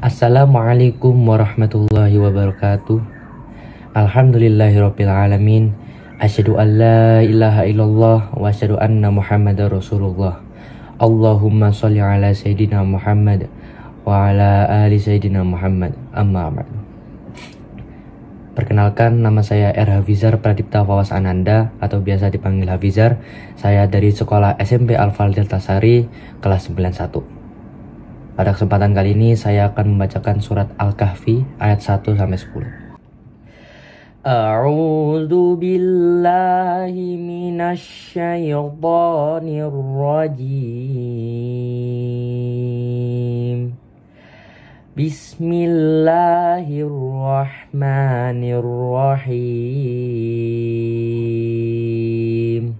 Assalamualaikum warahmatullahi wabarakatuh Alhamdulillahirrabbilalamin Asyadu an la ilaha illallah Wa asyadu anna muhammadar rasulullah Allahumma salli ala sayyidina muhammad Wa ala ali sayyidina muhammad Amma ba'du Perkenalkan, nama saya R. Hafizar Pradipta Fawas Ananda atau biasa dipanggil Hafizar. Saya dari Sekolah SMP Al-Fal Tasari, kelas 91. Pada kesempatan kali ini saya akan membacakan surat Al-Kahfi ayat 1 sampai 10. A'udzu billahi minasy syaithanir rajim. Bismillahirrahmanirrahim.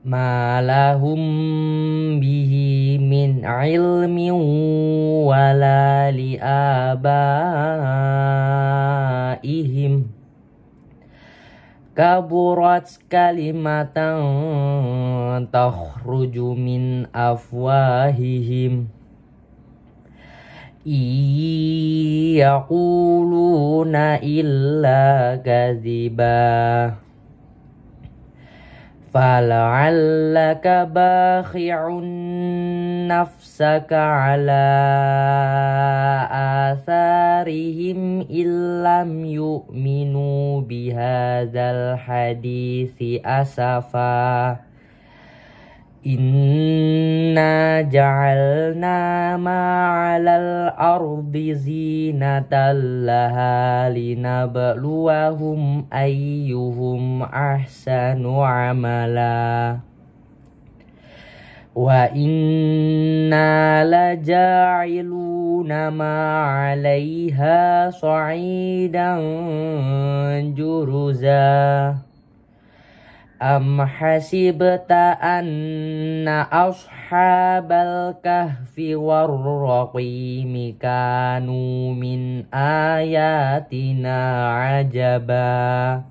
malahum bihi min ilmi wala li abaihim kaburat kalimatan takhruju min afwahihim iyaquluna illa kadzibah فلعلك باخع نفسك على آثارهم إن لم يؤمنوا بهذا الحديث أسفا إن إنا جعلنا ما على الأرض زينة لها لنبلوهم أيهم أحسن عملا وإنا لجاعلون ما عليها صعيدا جرزا Am hasibta anna ashabal kahfi warraqimi kanu min ayatina ajabah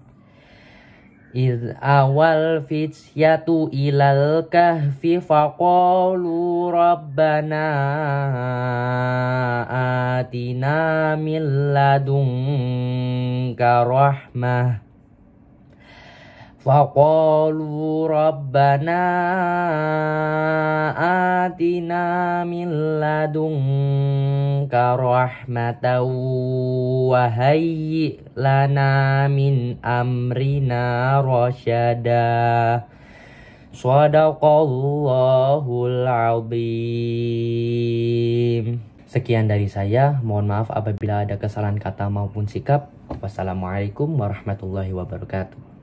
Iz awal fitsyatu ilal kahfi faqalu rabbana atina min ladunka rahmah وقالوا ربنا آتنا من لدنك رحمة وهيئ لنا من أمرنا رشدا Sadaqallahul azim. Sekian dari saya, mohon maaf apabila ada kesalahan kata maupun sikap. Wassalamualaikum warahmatullahi wabarakatuh.